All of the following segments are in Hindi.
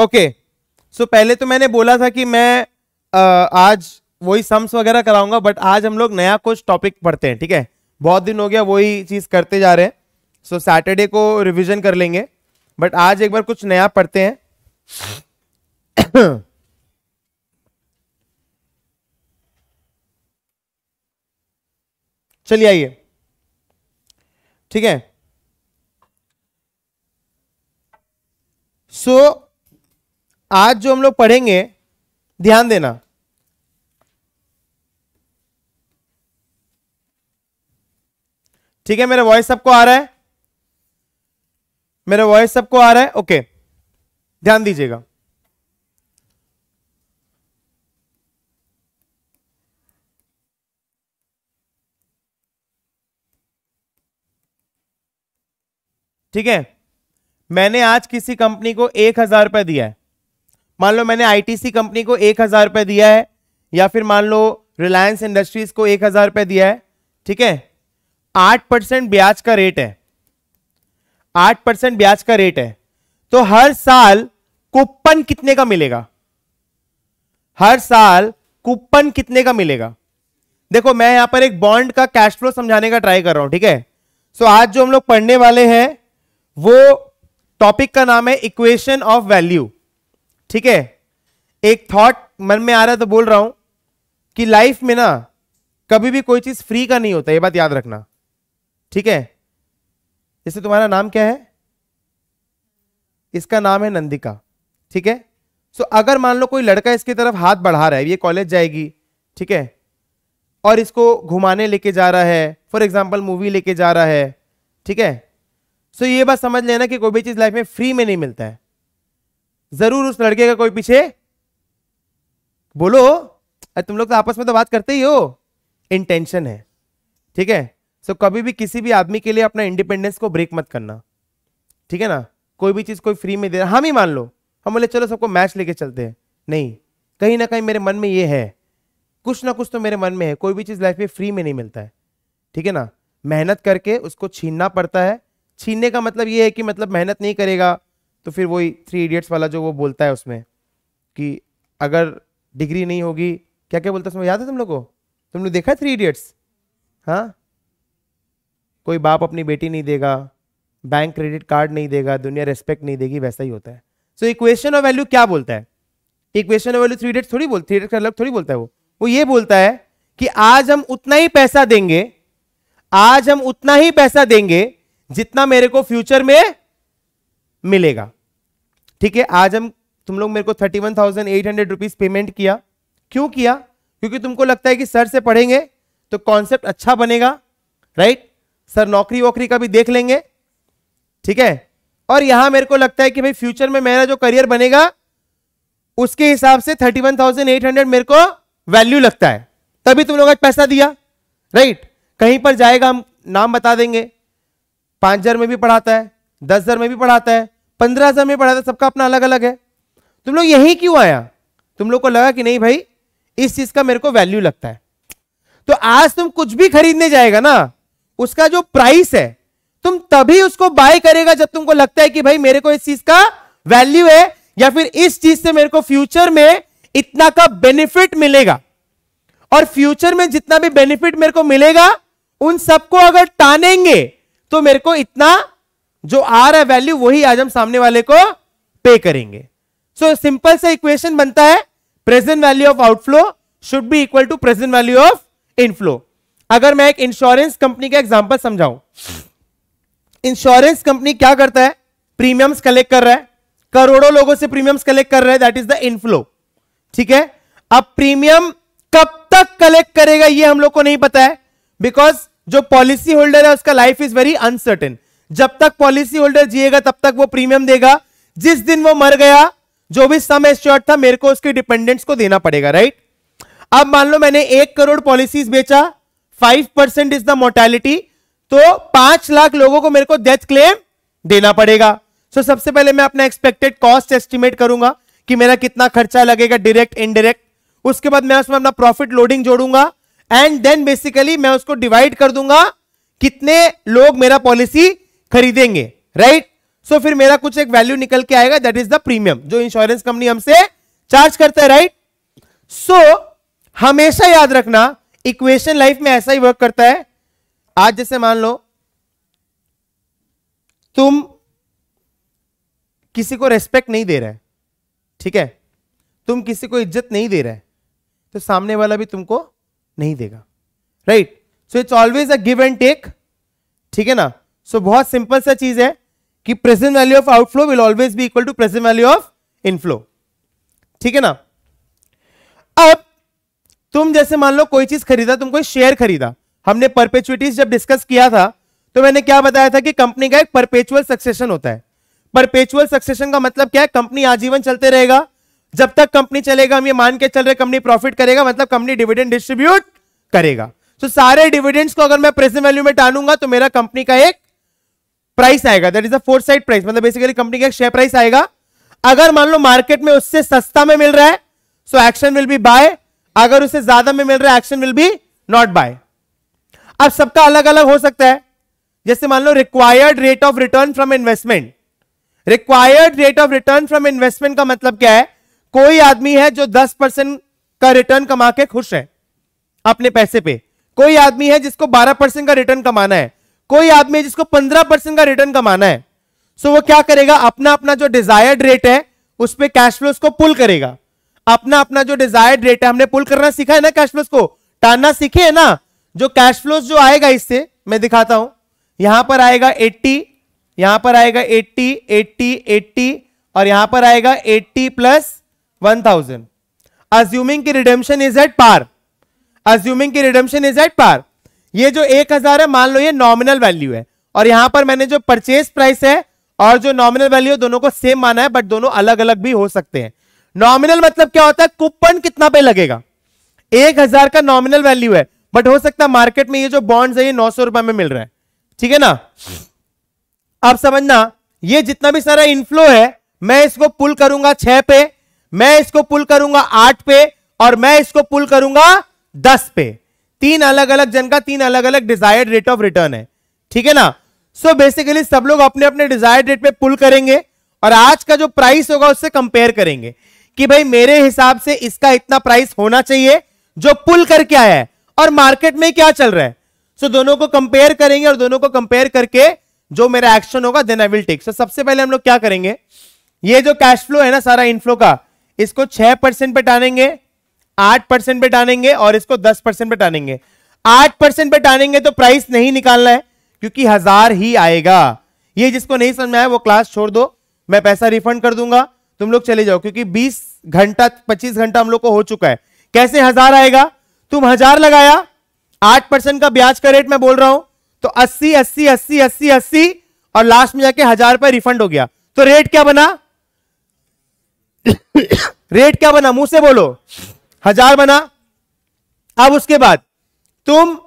ओके सो पहले तो मैंने बोला था कि मैं आ, आज वही सम्स वगैरह कराऊंगा बट आज हम लोग नया कुछ टॉपिक पढ़ते हैं ठीक है बहुत दिन हो गया वही चीज़ करते जा रहे हैं सो so, सैटरडे को रिविजन कर लेंगे बट आज एक बार कुछ नया पढ़ते हैं चलिए आइए ठीक है सो so, आज जो हम लोग पढ़ेंगे ध्यान देना ठीक है मेरा वॉइस सबको आ रहा है मेरा वॉइस सबको आ रहा है ओके ध्यान दीजिएगा ठीक है मैंने आज किसी कंपनी को एक हजार रुपए दिया है मान लो मैंने आईटीसी कंपनी को एक हजार रुपये दिया है या फिर मान लो रिलायंस इंडस्ट्रीज को एक हजार रुपये दिया है ठीक है आठ परसेंट ब्याज का रेट है आठ परसेंट ब्याज का रेट है तो हर साल कूपन कितने का मिलेगा हर साल कूपन कितने का मिलेगा देखो मैं यहां पर एक बॉन्ड का कैश फ्लो समझाने का ट्राई कर रहा हूं ठीक है सो आज जो हम लोग पढ़ने वाले हैं वो टॉपिक का नाम है इक्वेशन ऑफ वैल्यू ठीक है एक थॉट मन में आ रहा है तो बोल रहा हूं कि लाइफ में ना कभी भी कोई चीज फ्री का नहीं होता ये बात याद रखना ठीक है जैसे तुम्हारा नाम क्या है इसका नाम है नंदिका ठीक है सो अगर मान लो कोई लड़का इसकी तरफ हाथ बढ़ा रहा है ये कॉलेज जाएगी ठीक है और इसको घुमाने लेके जा रहा है फॉर एग्जाम्पल मूवी लेके जा रहा है ठीक है सो ये बात समझ लेना कि कोई भी चीज़ लाइफ में फ्री में नहीं मिलता है जरूर उस लड़के का कोई पीछे बोलो अरे तुम लोग तो आपस में तो बात करते ही हो इंटेंशन है ठीक है सो so, कभी भी किसी भी आदमी के लिए अपना इंडिपेंडेंस को ब्रेक मत करना ठीक है ना कोई भी चीज़ कोई फ्री में दे रहा हम ही मान लो हम बोले चलो सबको मैच लेके चलते हैं नहीं कहीं ना कहीं मेरे मन में ये है कुछ ना कुछ तो मेरे मन में है कोई भी चीज़ लाइफ में फ्री में नहीं मिलता है ठीक है ना मेहनत करके उसको छीनना पड़ता है छीनने का मतलब ये है कि मतलब मेहनत नहीं करेगा तो फिर वही थ्री इडियट्स वाला जो वो बोलता है उसमें कि अगर डिग्री नहीं होगी क्या क्या बोलता है उसमें याद है तुम लोग को तुम लोग देखा है थ्री इडियट्स हाँ कोई बाप अपनी बेटी नहीं देगा बैंक क्रेडिट कार्ड नहीं देगा दुनिया रेस्पेक्ट नहीं देगी वैसा ही होता है सो इक्वेशन ऑफ वैल्यू क्या बोलता है equation of value three idiots थोड़ी बोल थ्री इडियट्स का अलग थोड़ी बोलता है वो वो ये बोलता है कि आज हम उतना ही पैसा देंगे आज हम उतना ही पैसा देंगे जितना मेरे को फ्यूचर में मिलेगा ठीक है आज हम तुम लोग मेरे को thirty one thousand eight hundred rupees payment किया क्यों किया क्योंकि तुमको लगता है कि सर से पढ़ेंगे तो कॉन्सेप्ट अच्छा बनेगा राइट सर नौकरी वोकरी का भी देख लेंगे ठीक है और यहां मेरे को लगता है कि भाई फ्यूचर में मेरा जो करियर बनेगा उसके हिसाब से thirty one thousand eight hundred मेरे को वैल्यू लगता है तभी तुम लोग आज पैसा दिया राइट कहीं पर जाएगा हम नाम बता देंगे पांच हजार में भी पढ़ाता है दस हजार में भी पढ़ाता है पंद्रह सौ में पढ़ा था सबका अपना अलग अलग है तुम लोग यही क्यों आया तुम लोग को लगा कि नहीं भाई इस चीज का मेरे को वैल्यू लगता है तो आज तुम कुछ भी खरीदने जाएगा ना उसका जो प्राइस है तुम तभी उसको बाय करेगा जब तुमको लगता है कि भाई मेरे को इस चीज का वैल्यू है या फिर इस चीज से मेरे को फ्यूचर में इतना का बेनिफिट मिलेगा और फ्यूचर में जितना भी बेनिफिट मेरे को मिलेगा उन सबको अगर टानेंगे तो मेरे को इतना जो आर है वैल्यू वही आज हम सामने वाले को पे करेंगे सो सिंपल सा इक्वेशन बनता है present value of outflow should be equal to present value of inflow अगर मैं एक इंश्योरेंस कंपनी का एग्जांपल समझाऊं इंश्योरेंस कंपनी क्या करता है प्रीमियम्स कलेक्ट कर रहा है करोड़ों लोगों से प्रीमियम्स कलेक्ट कर रहा है दैट इज द इनफ्लो ठीक है अब प्रीमियम कब तक कलेक्ट करेगा ये हम लोग को नहीं पता है बिकॉज जो पॉलिसी होल्डर है उसका लाइफ इज वेरी अनसर्टेन जब तक पॉलिसी होल्डर जिएगा तब तक वो प्रीमियम देगा जिस दिन वो मर गया जो भी समय एश्योर्ड था मेरे को उसके डिपेंडेंट्स को देना पड़ेगा राइट अब मान लो मैंने एक करोड़ पॉलिसीज बेचा five percent is the mortality तो पांच लाख लोगों को मेरे को डेथ क्लेम देना पड़ेगा सो so, सबसे पहले मैं अपना एक्सपेक्टेड कॉस्ट एस्टिमेट करूंगा कि मेरा कितना खर्चा लगेगा डायरेक्ट इनडायरेक्ट उसके बाद मैं उसमें अपना प्रॉफिट लोडिंग जोड़ूंगा एंड देन बेसिकली मैं उसको डिवाइड कर दूंगा कितने लोग मेरा पॉलिसी खरीदेंगे राइट सो फिर मेरा कुछ एक वैल्यू निकल के आएगा दैट इज द प्रीमियम जो इंश्योरेंस कंपनी हमसे चार्ज करता है राइट सो हमेशा याद रखना इक्वेशन लाइफ में ऐसा ही वर्क करता है आज जैसे मान लो तुम किसी को रेस्पेक्ट नहीं दे रहे ठीक है तुम किसी को इज्जत नहीं दे रहे तो सामने वाला भी तुमको नहीं देगा right so it's always a give and take ठीक है ना सो बहुत सिंपल सा चीज है कि present value of outflow will always be equal to present value of inflow ठीक है ना अब तुम जैसे मान लो कोई चीज खरीदा तुम कोई शेयर खरीदा हमने परपेचुइटीज जब डिस्कस किया था तो मैंने क्या बताया था कि कंपनी का एक परपेचुअल सक्सेशन होता है परपेचुअल सक्सेशन का मतलब क्या है कंपनी आजीवन चलते रहेगा जब तक कंपनी चलेगा हम ये मान के चल रहे कंपनी प्रॉफिट करेगा मतलब कंपनी डिविडेंड डिस्ट्रीब्यूट करेगा तो so, सारे डिविडेंड्स को अगर मैं प्रेजेंट वैल्यू में टालूंगा तो मेरा कंपनी का एक प्राइस आएगा that is a four side price मतलब बेसिकली कंपनी का शेयर प्राइस आएगा अगर मान लो मार्केट में उससे सस्ता में मिल रहा है so action will be buy अगर उससे ज्यादा में मिल रहा है action will be not buy अब सबका अलग अलग हो सकता है जैसे मान लो required rate of return from investment required rate of return from investment का मतलब क्या है कोई आदमी है जो 10 परसेंट का रिटर्न कमा के खुश है अपने पैसे पे कोई आदमी है जिसको 12 परसेंट का रिटर्न कमाना है कोई आदमी जिसको पंद्रह परसेंट का रिटर्न कमाना है सो वो क्या करेगा अपना अपना जो डिजायर्ड रेट है उस पर कैश फ्लोस को पुल करेगा अपना अपना जो डिजायर्ड रेट है हमने पुल करना सीखा है ना कैश फ्लोज को टालना सीखे है ना जो कैश फ्लोस जो आएगा इससे मैं दिखाता हूं यहां पर आएगा 80 यहां पर आएगा 80 80 80 और यहां पर आएगा 80 प्लस 1000 अज्यूमिंग की redemption is at par assuming की रिडेम्शन इज एट पार ये जो एक हजार है मान लो ये नॉमिनल वैल्यू है और यहां पर मैंने जो परचेज प्राइस है और जो नॉमिनल वैल्यू दोनों को सेम माना है बट दोनों अलग अलग भी हो सकते हैं नॉमिनल मतलब क्या होता है कूपन कितना पे लगेगा एक हजार का नॉमिनल वैल्यू है बट हो सकता है मार्केट में ये जो बॉन्ड्स है ये नौ सौ रुपए में मिल रहा है ठीक है ना अब समझना ये जितना भी सारा इनफ्लो है मैं इसको पुल करूंगा छह पे मैं इसको पुल करूंगा आठ पे और मैं इसको पुल करूंगा दस पे तीन अलग अलग जन का तीन अलग अलग डिजायर्ड रेट ऑफ रिटर्न है ठीक है ना सो so बेसिकली सब लोग अपने अपने डिजायर्ड रेट पे पुल करेंगे और आज का जो प्राइस होगा उससे कंपेयर करेंगे कि भाई मेरे हिसाब से इसका इतना प्राइस होना चाहिए जो पुल करके आया है और मार्केट में क्या चल रहा है सो so, दोनों को कंपेयर करेंगे और दोनों को कंपेयर करके जो मेरा एक्शन होगा then I will take so सबसे पहले हम लोग क्या करेंगे ये जो कैश फ्लो है ना सारा इनफ्लो का इसको छह परसेंट पे टानेंगे आठ परसेंट पे टानेंगे और इसको दस परसेंट पे टानेंगे आठ परसेंट पे टानेंगे तो प्राइस नहीं निकालना है क्योंकि हजार ही आएगा ये जिसको नहीं समझ में आया वो क्लास छोड़ दो मैं पैसा रिफंड कर दूंगा तुम लोग चले जाओ क्योंकि बीस घंटा पच्चीस घंटा हम लोग को हो चुका है कैसे हजार आएगा तुम हजार लगाया आठ परसेंट का ब्याज का रेट मैं बोल रहा हूं तो अस्सी अस्सी अस्सी अस्सी अस्सी और लास्ट में जाके हजार रुपए रिफंड हो गया तो रेट क्या बना रेट क्या बना मुंह से बोलो हजार बना अब उसके बाद तुम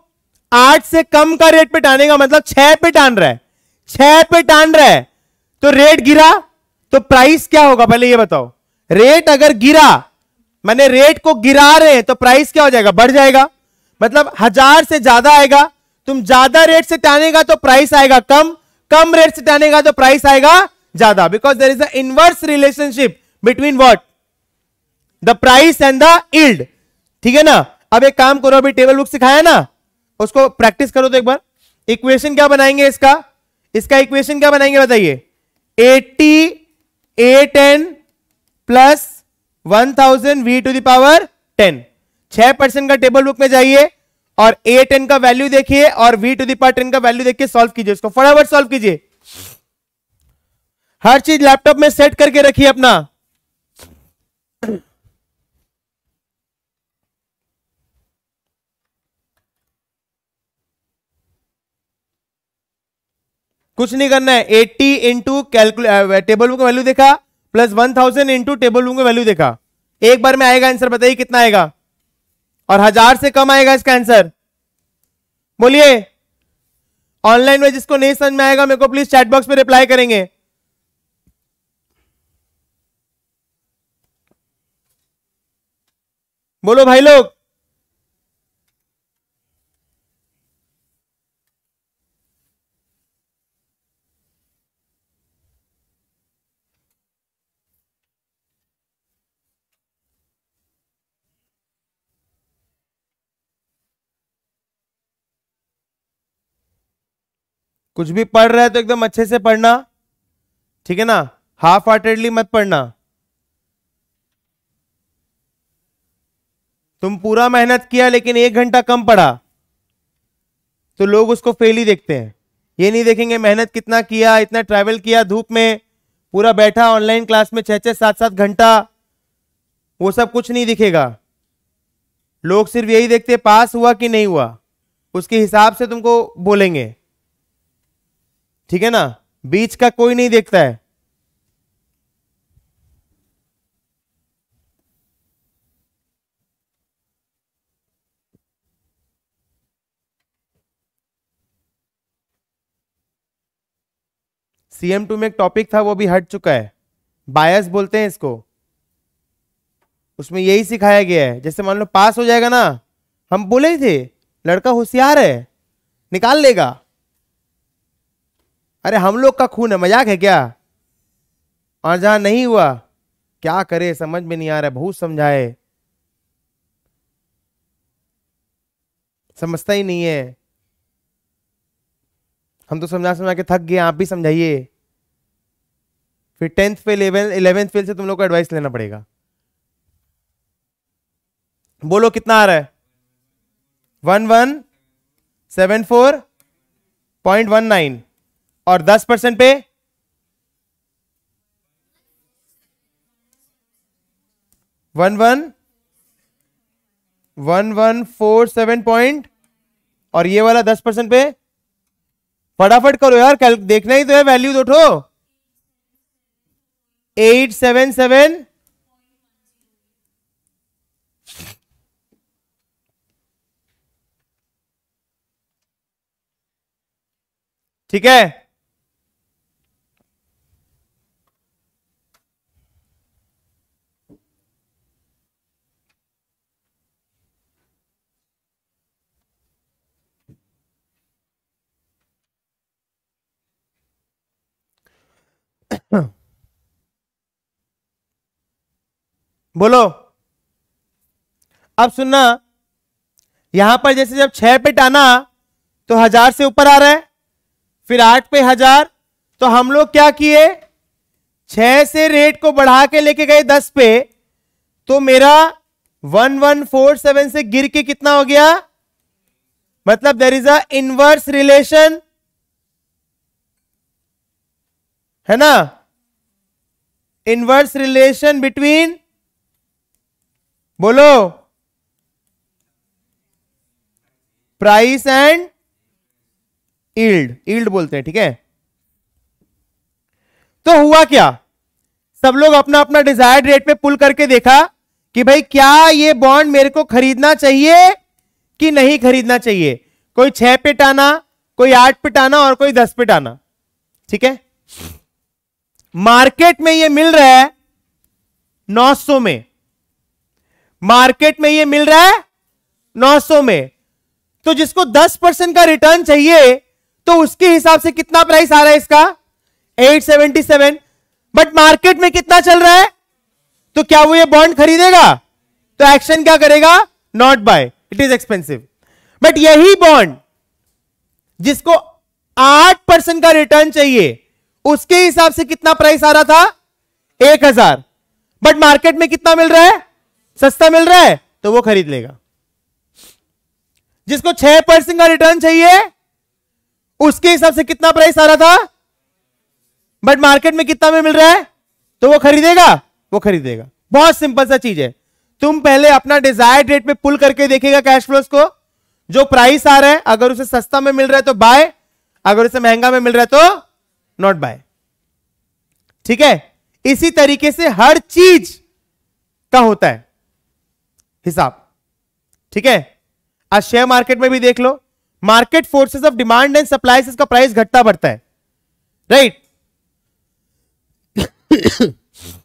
आठ से कम का रेट पे टानेगा मतलब छह पे टान रहा है छह पे टान रहा है तो रेट गिरा तो प्राइस क्या होगा पहले ये बताओ रेट अगर गिरा मैंने रेट को गिरा रहे हैं तो प्राइस क्या हो जाएगा बढ़ जाएगा मतलब हजार से ज्यादा आएगा तुम ज्यादा रेट से टानेगा तो प्राइस आएगा कम कम रेट से टानेगा तो प्राइस आएगा ज्यादा because there is a inverse relationship between what the price and the yield ठीक है ना अब एक काम करो अभी टेबल बुक सिखाया ना उसको प्रैक्टिस करो तो एक बार इक्वेशन क्या बनाएंगे इसका इसका इक्वेशन क्या बनाएंगे बताइए eighty A ten plus one thousand V to the power ten छह परसेंट का टेबल बुक में जाइए और ए टेन का वैल्यू देखिए और वी टू दावर टेन का वैल्यू देखिए सॉल्व कीजिए उसको फटाफट सॉल्व कीजिए हर चीज लैपटॉप में सेट करके रखिए अपना कुछ नहीं करना है eighty into table book value देखा plus one thousand into table book value देखा एक बार में आएगा आंसर बताइए कितना आएगा और हजार से कम आएगा इसका आंसर बोलिए ऑनलाइन में जिसको नहीं समझ में आएगा मेरे को प्लीज चैट बॉक्स में रिप्लाई करेंगे बोलो भाई लोग कुछ भी पढ़ रहा है तो एकदम अच्छे से पढ़ना ठीक है ना हाफ हार्टेडली मत पढ़ना तुम पूरा मेहनत किया लेकिन एक घंटा कम पढ़ा तो लोग उसको फेल ही देखते हैं ये नहीं देखेंगे मेहनत कितना किया इतना ट्रैवल किया धूप में पूरा बैठा ऑनलाइन क्लास में छः छः सात सात घंटा वो सब कुछ नहीं दिखेगा लोग सिर्फ यही देखते पास हुआ कि नहीं हुआ उसके हिसाब से तुमको बोलेंगे ठीक है ना बीच का कोई नहीं देखता है सीएम टू में एक टॉपिक था वो भी हट चुका है बायस बोलते हैं इसको उसमें यही सिखाया गया है जैसे मान लो पास हो जाएगा ना हम बोले ही थे लड़का होशियार है निकाल लेगा अरे हम लोग का खून है मजाक है क्या और जहां नहीं हुआ क्या करे समझ में नहीं आ रहा बहुत समझाए समझता ही नहीं है हम तो समझा समझा के थक गए आप भी समझाइए फिर टेंथ फेल इलेवेंथ फेल से तुम लोग को एडवाइस लेना पड़ेगा बोलो कितना आ रहा है one one seven four point one nine और दस परसेंट पे one one one one four seven point और ये वाला दस परसेंट पे फटाफट करो यार कल देखना ही तो है वैल्यू दो ठो एट सेवन सेवन ठीक है बोलो अब सुनना यहां पर जैसे जब छह पे टाना तो हजार से ऊपर आ रहा है फिर आठ पे हजार तो हम लोग क्या किए छह से रेट को बढ़ा के लेके गए दस पे तो मेरा वन वन फोर सेवन से गिर के कितना हो गया मतलब there is a inverse relation है ना इनवर्स रिलेशन बिटवीन बोलो प्राइस एंड ईल्ड ईल्ड बोलते हैं ठीक है तो हुआ क्या सब लोग अपना अपना डिजायर्ड रेट पे पुल करके देखा कि भाई क्या ये बॉन्ड मेरे को खरीदना चाहिए कि नहीं खरीदना चाहिए कोई छह पे टाना कोई आठ पे टाना और कोई दस पे टाना ठीक है मार्केट में ये मिल रहा है 900 में मार्केट में ये मिल रहा है 900 में तो जिसको 10 परसेंट का रिटर्न चाहिए तो उसके हिसाब से कितना प्राइस आ रहा है इसका 877 बट मार्केट में कितना चल रहा है तो क्या वो ये बॉन्ड खरीदेगा तो एक्शन क्या करेगा not buy it is expensive but यही बॉन्ड जिसको आठ परसेंट का रिटर्न चाहिए उसके हिसाब से कितना प्राइस आ रहा था एक हजार बट मार्केट में कितना मिल रहा है सस्ता मिल रहा है तो वो खरीद लेगा जिसको छह परसेंट का रिटर्न चाहिए उसके हिसाब से कितना प्राइस आ रहा था बट मार्केट में कितना में मिल रहा है तो वो खरीदेगा वो खरीदेगा बहुत सिंपल सा चीज है तुम पहले अपना डिजायर रेट में पुल करके देखेगा कैश फ्लोस को जो प्राइस आ रहा है अगर उसे सस्ता में मिल रहा है तो बाय अगर उसे महंगा में मिल रहा है तो नॉट बाय ठीक है इसी तरीके से हर चीज का होता है हिसाब ठीक है आज शेयर मार्केट में भी देख लो market forces of demand and supply से इसका प्राइस घटता बढ़ता है राइट right?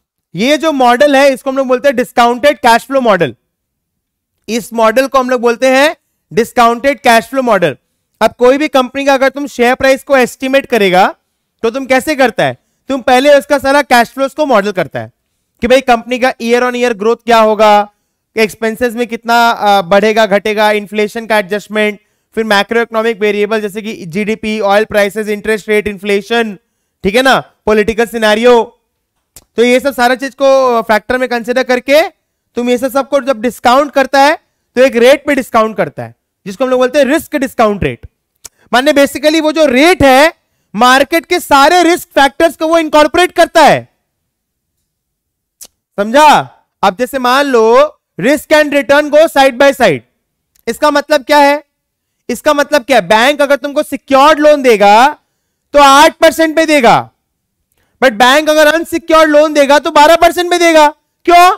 ये जो मॉडल है इसको हम लोग बोलते हैं डिस्काउंटेड कैश फ्लो मॉडल इस मॉडल को हम लोग बोलते हैं डिस्काउंटेड कैश फ्लो मॉडल अब कोई भी कंपनी का अगर तुम शेयर प्राइस को एस्टिमेट करेगा तो तुम कैसे करता है तुम पहले उसका सारा कैश फ्लो को मॉडल करता है कि भाई कंपनी का ईयर ऑन ईयर ग्रोथ क्या होगा एक्सपेंसेस में कितना बढ़ेगा घटेगा इन्फ्लेशन का एडजस्टमेंट फिर मैक्रो इकोनॉमिक वेरिएबल जैसे कि GDP oil prices interest rate inflation ठीक है ना पॉलिटिकल सिनेरियो तो ये सब सारा चीज को फैक्टर में कंसिडर करके तुम ये सब सबको जब डिस्काउंट करता है तो एक रेट पे डिस्काउंट करता है जिसको हम लोग बोलते हैं रिस्क डिस्काउंट रेट माने बेसिकली वो जो रेट है मार्केट के सारे रिस्क फैक्टर्स को वो इनकॉर्पोरेट करता है समझा अब जैसे मान लो risk and return go side by side इसका मतलब क्या है इसका मतलब क्या है बैंक अगर तुमको सिक्योर्ड लोन देगा तो आठ परसेंट पे देगा बट बैंक अगर अनसिक्योर्ड लोन देगा तो बारह परसेंट पे देगा क्यों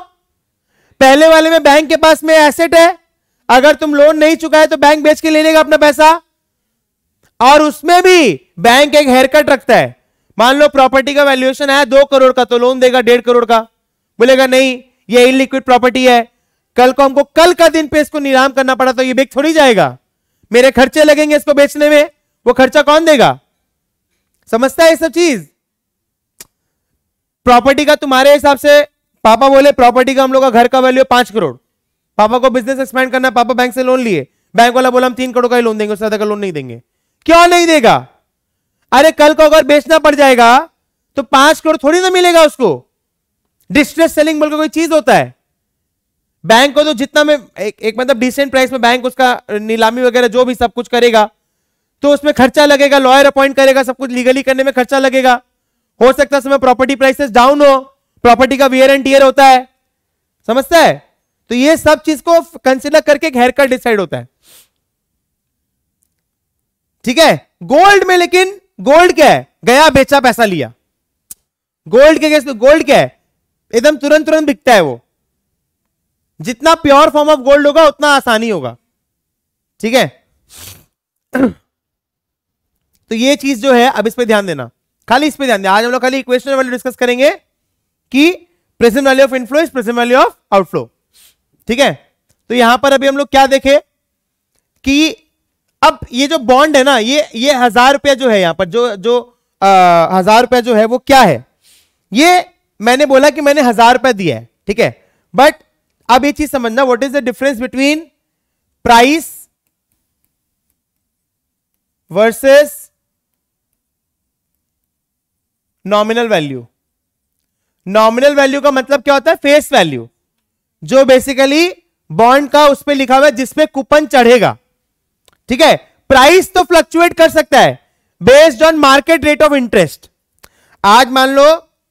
पहले वाले में बैंक के पास में एसेट है अगर तुम लोन नहीं चुका है तो बैंक बेच के ले लेगा अपना पैसा और उसमें भी बैंक एक हेयरकट रखता है मान लो प्रॉपर्टी का वैल्यूएशन है दो करोड़ का तो लोन देगा डेढ़ करोड़ का बोलेगा नहीं ये लिक्विड प्रॉपर्टी है कल को हमको कल का दिन पे इसको नीलाम करना पड़ा तो ये बेग थोड़ी जाएगा मेरे खर्चे लगेंगे इसको बेचने में वो खर्चा कौन देगा समझता है सब चीज प्रॉपर्टी का तुम्हारे हिसाब से पापा बोले प्रॉपर्टी का हम लोग का घर का वैल्यू पांच करोड़ पापा को बिजनेस एक्सपेंड करना पापा बैंक से लोन लिए बैंक वाला बोला हम तीन करोड़ का ही लोन देंगे उससे ज्यादा का लोन नहीं देंगे क्यों नहीं देगा अरे कल को अगर बेचना पड़ जाएगा तो पांच करोड़ थोड़ी ना मिलेगा उसको डिस्ट्रेस सेलिंग बोलकर कोई चीज होता है बैंक को तो जितना में एक, एक मतलब डिसेंट प्राइस में बैंक उसका नीलामी वगैरह जो भी सब कुछ करेगा तो उसमें खर्चा लगेगा लॉयर अपॉइंट करेगा सब कुछ लीगली करने में खर्चा लगेगा हो सकता है समय प्रॉपर्टी प्राइसेस डाउन हो प्रॉपर्टी का वियर एंड टीयर होता है समझता है तो ये सब चीज को कंसिडर करके घेर कर डिसाइड होता है ठीक है गोल्ड में लेकिन गोल्ड क्या है गया बेचा पैसा लिया गोल्ड के गोल्ड क्या है एकदम तुरंत तुरंत बिकता है वो जितना प्योर फॉर्म ऑफ गोल्ड होगा उतना आसानी होगा ठीक है तो ये चीज जो है अब इस पर ध्यान देना खाली इस पर ध्यान देना आज हम लोग खाली इक्वेशन वैल्यू डिस्कस करेंगे कि present value of inflow is present value of outflow ठीक है तो यहां पर अभी हम लोग क्या देखे कि अब ये जो बॉन्ड है ना ये ये हजार रुपया जो है यहां पर जो जो आ, हजार रुपया जो है वो क्या है ये मैंने बोला कि मैंने हजार रुपया दिया है ठीक है बट अब ये चीज समझना what is the difference between price versus nominal value nominal value का मतलब क्या होता है फेस वैल्यू जो बेसिकली बॉन्ड का उस पर लिखा हुआ है जिसपे कूपन चढ़ेगा ठीक है प्राइस तो फ्लक्चुएट कर सकता है based on market rate of interest आज मान लो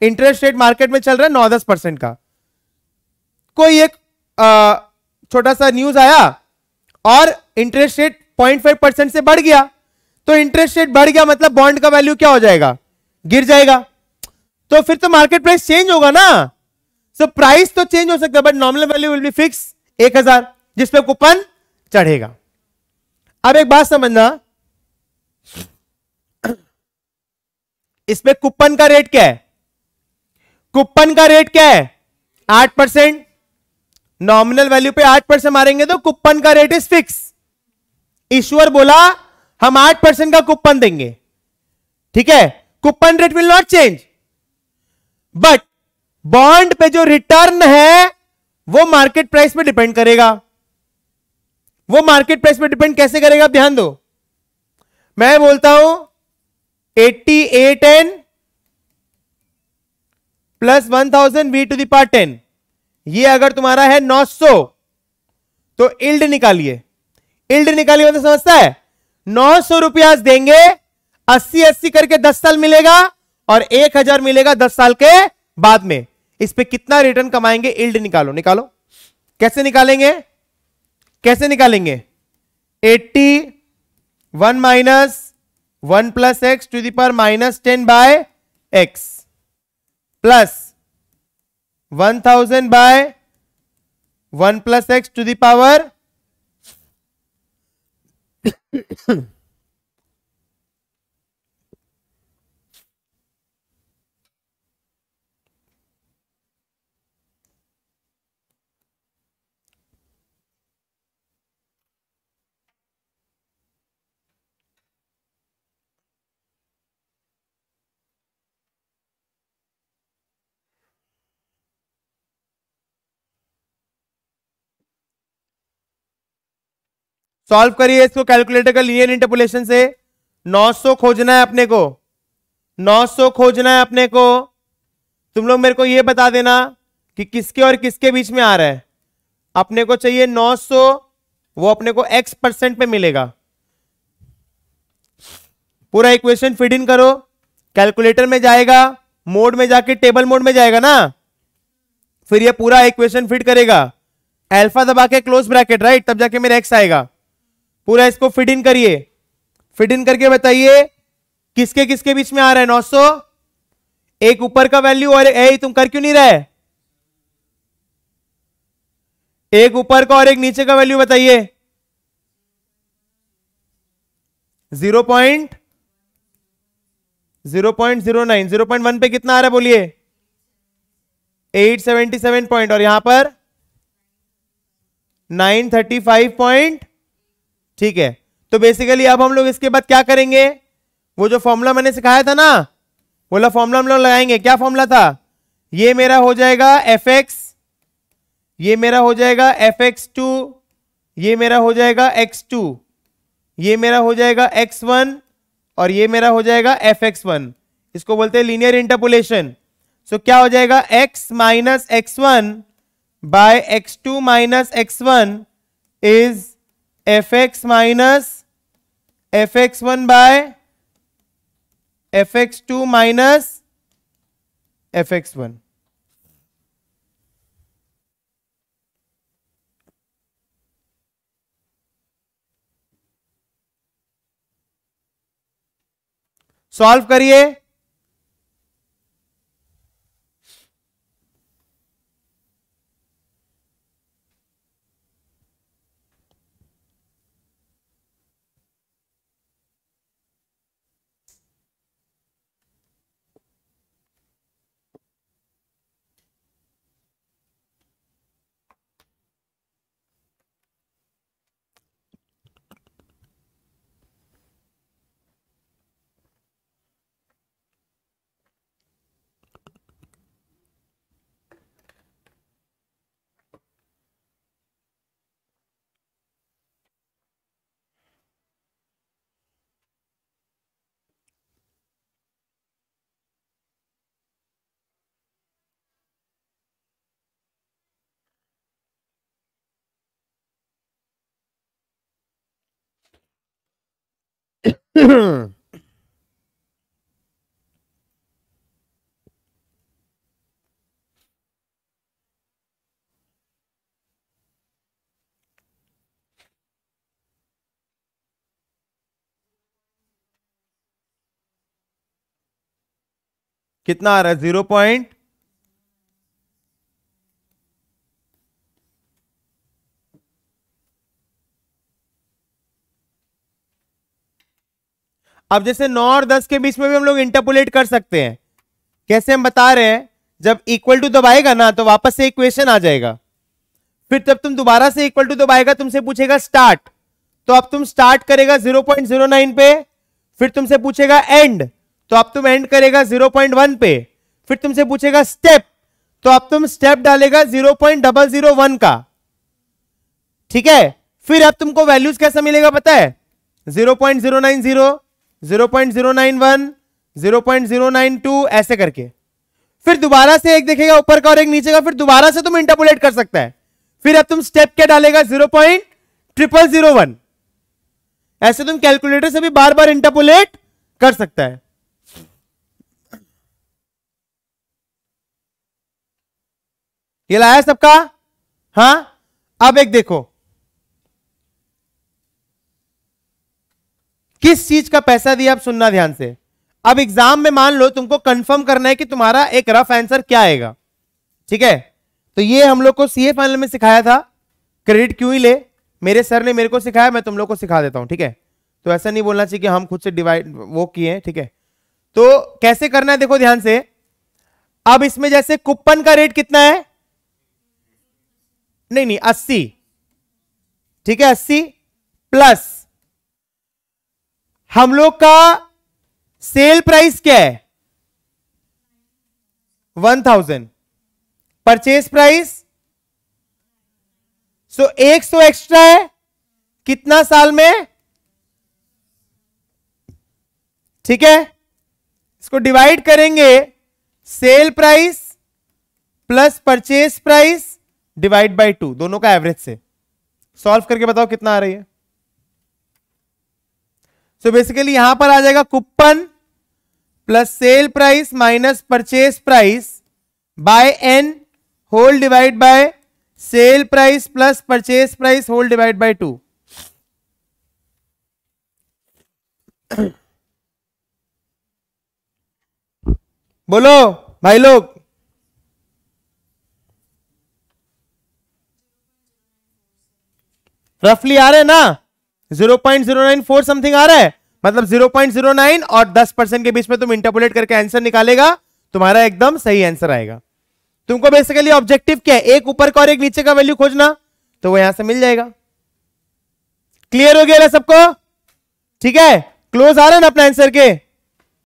इंटरेस्ट रेट मार्केट में चल रहा है नौ दस परसेंट का कोई एक छोटा सा न्यूज आया और interest rate point five percent से बढ़ गया तो इंटरेस्ट रेट बढ़ गया मतलब बॉन्ड का वैल्यू क्या हो जाएगा गिर जाएगा तो फिर तो मार्केट प्राइस चेंज होगा ना सो so, प्राइस तो चेंज हो सकता है but normal value will be fix एक हजार जिसपे कूपन चढ़ेगा अब एक बात समझना इसमें कूपन का रेट क्या है कूपन का रेट क्या है आठ परसेंट नॉमिनल वैल्यू पे आठ परसेंट मारेंगे तो कूपन का रेट इज फिक्स ईश्वर बोला हम आठ परसेंट का कुपन देंगे ठीक है coupon rate will not change but bond पे जो रिटर्न है वो मार्केट प्राइस पे डिपेंड करेगा वो मार्केट प्राइस पे डिपेंड कैसे करेगा ध्यान दो मैं बोलता हूं eighty at n plus one thousand V to the power ten ये अगर तुम्हारा है 900 तो इल्ड निकालिए इल्ड निकालिए मतलब समझता है नौ सौ रुपया देंगे अस्सी अस्सी करके दस साल मिलेगा और एक हजार मिलेगा दस साल के बाद में इस पर कितना रिटर्न कमाएंगे इल्ड निकालो निकालो कैसे निकालेंगे कैसे निकालेंगे 80 one minus one plus X to the power minus ten by X plus 1000 by 1 plus x to the power solve करिए इसको कैलकुलेटर का लिए इंटरपोलेशन से 900 खोजना है अपने को 900 खोजना है अपने को तुम लोग मेरे को यह बता देना कि किसके और किसके बीच में आ रहा है अपने को चाहिए 900 वो अपने को x परसेंट पे मिलेगा पूरा इक्वेशन फिट इन करो कैलकुलेटर में जाएगा मोड में जाके टेबल मोड में जाएगा ना फिर ये पूरा इक्वेशन फिट करेगा एल्फा दबा के क्लोज ब्रैकेट राइट तब जाके मेरा एक्स आएगा पूरा इसको फिट इन करिए फिट इन करके बताइए किसके किसके बीच में आ रहा है नौ सौ एक ऊपर का वैल्यू और ए तुम कर क्यों नहीं रहे एक ऊपर का और एक नीचे का वैल्यू बताइए zero point zero point zero nine zero point one पे कितना आ रहा है बोलिए एट सेवेंटी सेवन पॉइंट और यहां पर नाइन थर्टी फाइव पॉइंट ठीक है तो बेसिकली अब हम लोग इसके बाद क्या करेंगे वो जो फॉर्मूला मैंने सिखाया था ना बोला फॉर्मूला हम लोग लगाएंगे क्या फॉर्मूला था ये मेरा हो जाएगा एफ एक्स ये मेरा हो जाएगा एफ एक्स टू ये मेरा हो जाएगा एक्स टू ये मेरा हो जाएगा एक्स वन और ये मेरा हो जाएगा एफ एक्स वन इसको बोलते हैं लीनियर इंटरपोलेशन सो क्या हो जाएगा X minus X one by X two minus X one is F X minus F X one by F X two minus F X one solve करिए कितना आ रहा है जीरो पॉइंट अब जैसे नौ और दस के बीच में भी हम लोग इंटरपोलेट कर सकते हैं कैसे हम बता रहे हैं जब इक्वल टू दबाएगा ना तो वापस से इक्वेशन आ जाएगा फिर जब तुम दोबारा से इक्वल टू दबाएगा तुमसे पूछेगा स्टार्ट तो अब तुम स्टार्ट करेगा 0.09 पे फिर तुमसे पूछेगा एंड तो अब तुम एंड करेगा 0.1 पे फिर तुमसे पूछेगा स्टेप तो अब तुम स्टेप डालेगा 0.001 का ठीक है फिर अब तुमको वैल्यूज कैसा मिलेगा पता है जीरो 0.091 0.092 ऐसे करके फिर दोबारा से एक देखेगा ऊपर का और एक नीचे का फिर दोबारा से तुम इंटरपोलेट कर सकता है फिर अब तुम स्टेप क्या डालेगा zero point triple zero one ऐसे तुम कैलकुलेटर से भी बार बार इंटरपोलेट कर सकता है ये लाया सबका हाँ अब एक देखो किस चीज का पैसा दिया आप सुनना ध्यान से अब एग्जाम में मान लो तुमको कंफर्म करना है कि तुम्हारा एक रफ आंसर क्या आएगा ठीक है तो ये हम लोग को सीए फाइनल में सिखाया था क्रेडिट क्यों ही ले मेरे सर ने मेरे को सिखाया मैं तुम लोग को सिखा देता हूं ठीक है तो ऐसा नहीं बोलना चाहिए कि हम खुद से डिवाइड वो किए ठीक है तो कैसे करना है देखो ध्यान से अब इसमें जैसे कुपन का रेट कितना है नहीं नहीं अस्सी ठीक है अस्सी प्लस हम लोग का सेल प्राइस क्या है one thousand purchase price so एक सौ एक्स्ट्रा है कितना साल में ठीक है इसको डिवाइड करेंगे sale price plus purchase price divide by two दोनों का एवरेज से सॉल्व करके बताओ कितना आ रही है सो बेसिकली यहां पर आ जाएगा coupon plus sale price minus purchase price by n whole divide by sale price plus purchase price whole divide by two बोलो भाई लोग रफली आ रहे ना zero point zero nine four something आ रहा है मतलब 0.09 और दस परसेंट के बीच में तुम इंटरपोलेट करके आंसर निकालेगा तुम्हारा एकदम सही आंसर आएगा तुमको बेसिकली ऑब्जेक्टिव क्या है एक ऊपर का और एक नीचे का वैल्यू खोजना तो वो यहां से मिल जाएगा क्लियर हो गया सबको ठीक है क्लोज आ रहे ना अपने आंसर के